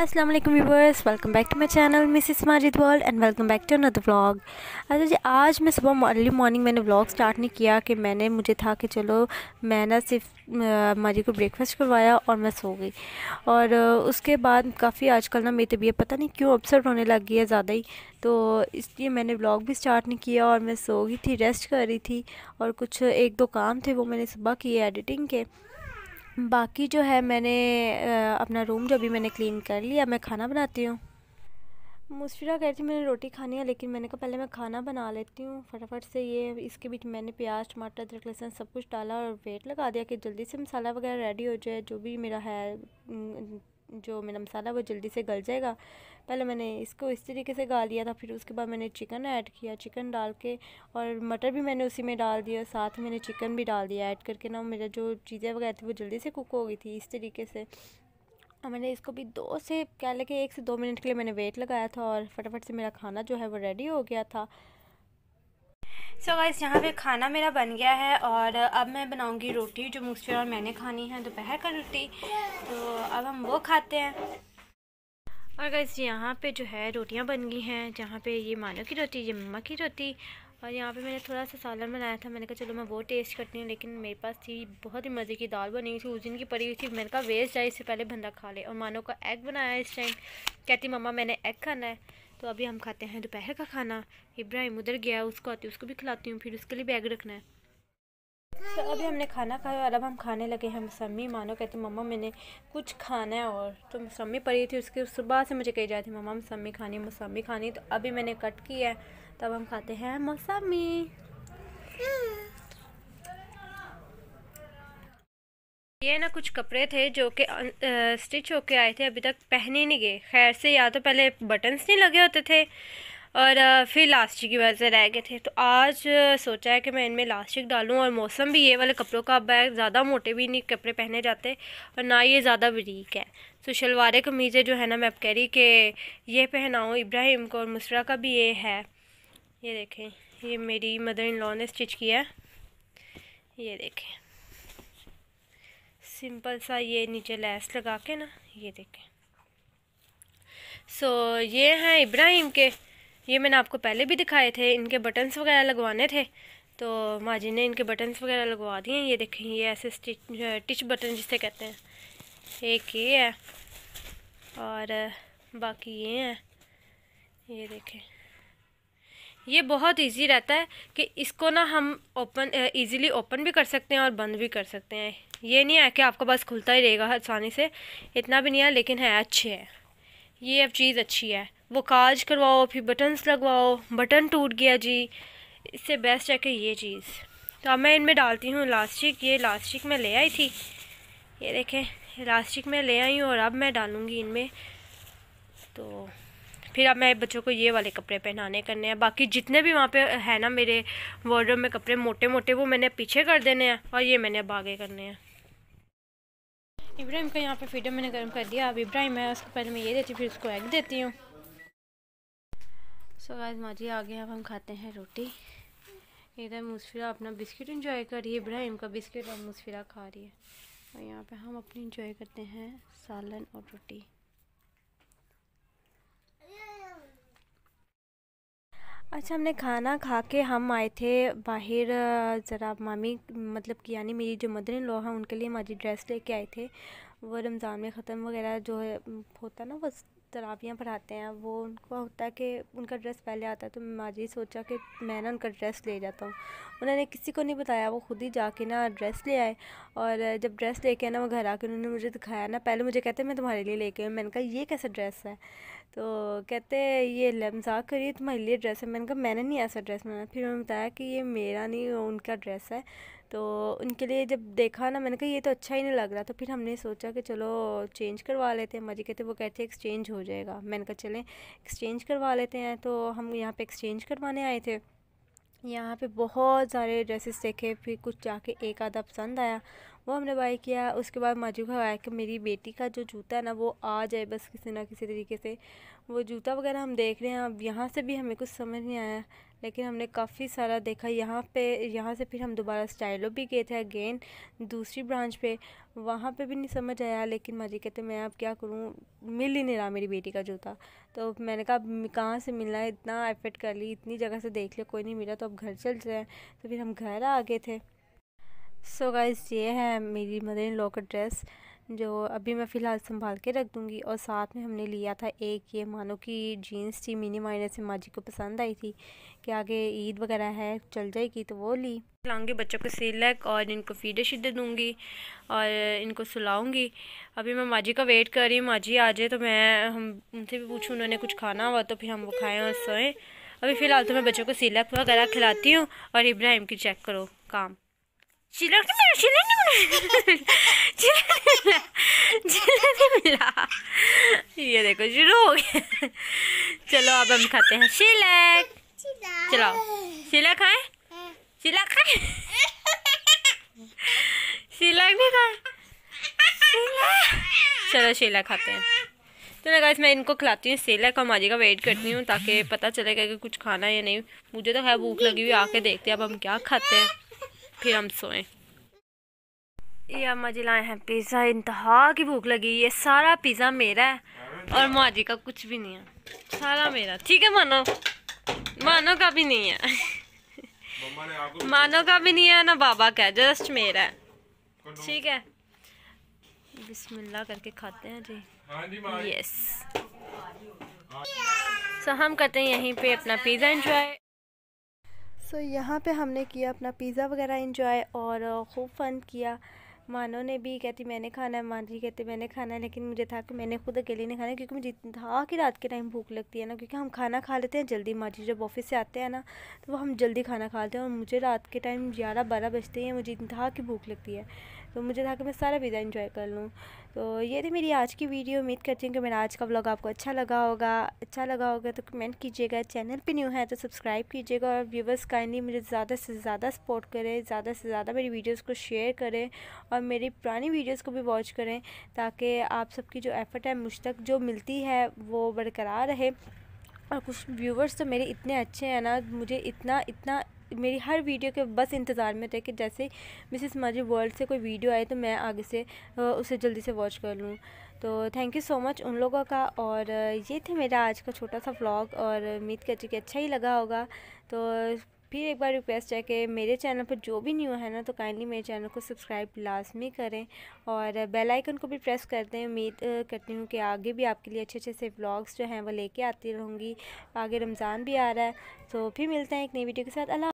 Aslam viewers welcome back to my channel Mrs Majid world and welcome back to another vlog अच्छा जी आज मैं सुबह अर्ली मॉर्निंग मैंने व्लॉग स्टार्ट नहीं किया कि मैंने मुझे था कि चलो मैं ना सिर्फ माजी को ब्रेकफास्ट करवाया और मैं सो गई और उसके बाद काफ़ी आजकल ना मेरी तबीयत पता नहीं क्यों अपसेट होने लग गई है ज़्यादा ही तो इसलिए मैंने व्लॉग भी स्टार्ट नहीं किया और मैं सो गई थी रेस्ट कर रही थी और कुछ एक दो काम थे वो मैंने सुबह किए एडिटिंग के बाकी जो है मैंने अपना रूम जो भी मैंने क्लीन कर लिया मैं खाना बनाती हूँ मुस्फिरा कह रही थी मैंने रोटी खानी है लेकिन मैंने कहा पहले मैं खाना बना लेती हूँ फटाफट से ये इसके बीच मैंने प्याज टमाटर अदरक लहसुन सब कुछ डाला और वेट लगा दिया कि जल्दी से मसाला वगैरह रेडी हो जाए जो भी मेरा है जो मेरा मसाला वो जल्दी से गल जाएगा पहले मैंने इसको इस तरीके से गाल लिया था फिर उसके बाद मैंने चिकन ऐड किया चिकन डाल के और मटर भी मैंने उसी में डाल दिया साथ मैंने चिकन भी डाल दिया ऐड करके ना मेरा जो चीज़ें वगैरह थी वो जल्दी से कुक हो गई थी इस तरीके से और मैंने इसको भी दो से कह लगे एक से दो मिनट के लिए मैंने वेट लगाया था और फटाफट से मेरा खाना जो है वो रेडी हो गया था सो गाइस यहाँ पे खाना मेरा बन गया है और अब मैं बनाऊँगी रोटी जो मुझसे और मैंने खानी है दोपहर का रोटी तो अब हम वो खाते हैं और गाइस यहाँ पे जो है रोटियाँ बन गई हैं जहाँ पे ये मानो की रोटी ये मम्मा की रोटी और यहाँ पे मैंने थोड़ा सा सालन बनाया था मैंने कहा चलो मैं वो टेस्ट करती हूँ लेकिन मेरे पास थी बहुत ही मज़े की दाल बनी हुई थी उस दिन की पड़ी हुई थी मैंने कहा वेस्ट जाए इससे पहले बंदा खा ले और मानो का एग बनाया इस टाइम कहती मम्मा मैंने एग खाना है तो अभी हम खाते हैं दोपहर का खाना इब्राहिम उधर गया उसको आती उसको भी खिलाती हूँ फिर उसके लिए बैग रखना है तो अभी हमने खाना खाया और अब हम खाने लगे हैं मसम्मी मानो कहते मम्मा मैंने कुछ खाना है और तो मसम्मी पड़ी थी उसके सुबह से मुझे कही जाती मम्मा मसम्मी खानी मसम्मी खानी तो अभी मैंने कट किया है तब हम खाते हैं मौसमी ये ना कुछ कपड़े थे जो कि स्टिच अं, होके आए थे अभी तक पहने नहीं गए खैर से या तो पहले बटन्स नहीं लगे होते थे और फिर लास्टिक की वजह से रह गए थे तो आज सोचा है कि मैं इनमें लास्टिक डालूं और मौसम भी ये वाले कपड़ों का अब ज़्यादा मोटे भी नहीं कपड़े पहने जाते और ना ये ज़्यादा बरीक है तो शलवार कमीज़ें जो है ना मैं अब कह रही कि ये पहनाऊँ इब्राहिम को और मुसरा का भी ये है ये देखें ये मेरी मदर इन लॉ ने स्टिच किया है ये देखें सिंपल सा ये नीचे लैस लगा के ना ये देखें सो so, ये हैं इब्राहिम के ये मैंने आपको पहले भी दिखाए थे इनके बटन्स वगैरह लगवाने थे तो माजी ने इनके बटन्स वगैरह लगवा दिए ये देखें ये ऐसे स्टिच टिच बटन जिसे कहते हैं एक ये है और बाकी ये हैं ये देखें ये बहुत इजी रहता है कि इसको ना हम ओपन इजीली ओपन भी कर सकते हैं और बंद भी कर सकते हैं ये नहीं है कि आपका बस खुलता ही रहेगा आसानी से इतना भी नहीं है लेकिन है अच्छे है ये अब चीज़ अच्छी है वो काज करवाओ फिर बटन्स लगवाओ बटन टूट गया जी इससे बेस्ट है कि ये चीज़ तो अब मैं इनमें डालती हूँ इलास्टिक ये इलास्टिक मैं ले आई थी ये देखें इलास्टिक मैं ले आई हूँ और अब मैं डालूँगी इनमें तो फिर अब मैं बच्चों को ये वाले कपड़े पहनाने करने हैं बाकी जितने भी वहाँ पे है ना मेरे वार्डरोब में कपड़े मोटे मोटे वो मैंने पीछे कर देने हैं और ये मैंने अब आगे करने हैं इब्राहिम का यहाँ पे फीडर मैंने गर्म कर दिया अब इब्राहिम है उसको पहले मैं ये देती फिर उसको एग देती हूँ सो आज माजी आ गए अब हम खाते हैं रोटी इधर मुसफिरा अपना बिस्किट इंजॉय कर रही है इब्राहिम का बिस्किट और मुसफिरा खा रही है और यहाँ पे हम अपनी इंजॉय करते हैं सालन और रोटी अच्छा हमने खाना खा के हम आए थे बाहर ज़रा मामी मतलब कि यानी मेरी जो मदर इन लॉ है उनके लिए हमारी ड्रेस लेके आए थे वो रमज़ान में ख़त्म वगैरह जो है होता ना वो तरावियाँ पढ़ाते हैं वो उनको होता है कि उनका ड्रेस पहले आता है तो माजी सोचा कि मैं ना उनका ड्रेस ले जाता हूँ उन्होंने किसी को नहीं बताया वो खुद ही जाके ना ड्रेस ले आए और जब ड्रेस लेके ना वो घर आके उन्होंने मुझे दिखाया ना पहले मुझे कहते मैं तुम्हारे लिए लेके मैंने कहा ये कैसा ड्रेस है तो कहते ये मजाक करिए तुम्हारे लिए ड्रेस है मैंने कहा मैंने नहीं ऐसा ड्रेस बनाया फिर उन्होंने बताया कि ये मेरा नहीं उनका ड्रेस है तो उनके लिए जब देखा ना मैंने कहा ये तो अच्छा ही नहीं लग रहा तो फिर हमने सोचा कि चलो चेंज करवा लेते हैं मजे कहते वो कहते एक्सचेंज हो जाएगा मैंने कहा चलें एक्सचेंज करवा लेते हैं तो हम यहाँ पे एक्सचेंज करवाने आए थे यहाँ पे बहुत सारे ड्रेसेस देखे फिर कुछ जाके एक आधा पसंद आया वो हमने बाय किया उसके बाद माजू का आया कि मेरी बेटी का जो जूता है ना वो आ जाए बस किसी ना किसी तरीके से वो जूता वगैरह हम देख रहे हैं अब यहाँ से भी हमें कुछ समझ नहीं आया लेकिन हमने काफ़ी सारा देखा यहाँ पे यहाँ से फिर हम दोबारा स्टाइलो भी गए थे अगेन दूसरी ब्रांच पे वहाँ पे भी नहीं समझ आया लेकिन माजी कहते मैं अब क्या करूँ मिल ही नहीं रहा मेरी बेटी का जूता तो मैंने कहा कहाँ से मिलना है इतना एफर्ट कर ली इतनी जगह से देख लिया कोई नहीं मिला तो अब घर चल रहे हैं तो फिर हम घर आ गए थे सो so गाइज़ ये है मेरी मदर इन लॉ का ड्रेस जो अभी मैं फ़िलहाल संभाल के रख दूँगी और साथ में हमने लिया था एक ये मानो कि जीन्स थी मिनी माइनर से माजी को पसंद आई थी कि आगे ईद वगैरह है चल जाएगी तो वो ली लाऊंगी बच्चों को सिलक और इनको फीडे शीडे दूँगी और इनको सुलाऊँगी अभी मैं माजी का वेट कर रही हूँ माँ जी आ जाए तो मैं हम उनसे भी पूछूँ उन्होंने कुछ खाना हुआ तो फिर हम वो खाएँ और सोएँ अभी फ़िलहाल तो मैं बच्चों को सिलक वगैरह खिलाती हूँ और इब्राहिम की चेक करो काम चिलने मिला चिलने मिला चिलने मिला चिलने मिला ये देखो शुरू हो गया चलो अब हम खाते हैं शिलक चलो शिला खाए शिला खाए शिला भी खाए चलो शिला खाते हैं तो लगा मैं इनको खिलाती हूँ सेलक और माजी का वेट करती हूँ ताकि पता चलेगा कि कुछ खाना है या नहीं मुझे तो है भूख लगी हुई आके देखते हैं अब हम क्या खाते हैं फिर हम सोएं ये अम्मा जी लाए हैं पिज़्ज़ा इंतहा की भूख लगी ये सारा पिज़्ज़ा मेरा है और माँ जी का कुछ भी नहीं है सारा मेरा ठीक है मानो मानो का भी नहीं है मानो का भी नहीं है ना बाबा का जस्ट मेरा है ठीक है बिस्मिल्लाह करके खाते हैं जी यस हाँ सो हम करते हैं यहीं पे अपना पिज़्ज़ा इंजॉय सो so, यहाँ पे हमने किया अपना पिज़्ज़ा वगैरह इंजॉय और खूब फन किया मानो ने भी कहती मैंने खाना है मान जी कहती मैंने खाना है लेकिन मुझे था कि मैंने खुद अकेले नहीं खाना क्योंकि मुझे इतना कि रात के टाइम भूख लगती है ना क्योंकि हम खाना खा लेते हैं जल्दी माँ जी जब ऑफिस से आते हैं ना तो वो हम जल्दी खाना खाते हैं और मुझे रात के टाइम ग्यारह बारह बजते हैं मुझे इतना की भूख लगती है तो मुझे था कि मैं सारा पिज़्ज़ा इन्जॉय कर लूँ तो ये थी मेरी आज की वीडियो उम्मीद करती हूँ कि मेरा आज का ब्लॉग आपको अच्छा लगा होगा अच्छा लगा होगा तो कमेंट कीजिएगा चैनल पे न्यू है तो सब्सक्राइब कीजिएगा और व्यूवर्स काइंडली मुझे ज़्यादा से ज़्यादा सपोर्ट करें ज़्यादा से ज़्यादा मेरी वीडियोज़ को शेयर करें और मेरी पुरानी वीडियोज़ को भी वॉच करें ताकि आप सबकी जो एफ़र्ट है मुझ तक जो मिलती है वो बरकरार रहे और कुछ व्यूवर्स तो मेरे इतने अच्छे हैं ना मुझे इतना इतना मेरी हर वीडियो के बस इंतज़ार में थे कि जैसे मिसिस माजी वर्ल्ड से कोई वीडियो आए तो मैं आगे से उसे जल्दी से वॉच कर लूँ तो थैंक यू सो मच उन लोगों का और ये थे मेरा आज का छोटा सा व्लॉग और उम्मीद कर कि अच्छा ही लगा होगा तो फिर एक बार रिक्वेस्ट है कि मेरे चैनल पर जो भी न्यू है ना तो काइंडली मेरे चैनल को सब्सक्राइब लाजमी करें और बेल आइकन को भी प्रेस कर दें उम्मीद करती हूँ कि आगे भी आपके लिए अच्छे अच्छे से ब्लॉग्स जो हैं वो लेके आती रहूँगी आगे रमज़ान भी आ रहा है तो फिर मिलते हैं एक नई वीडियो के साथ अल्लाह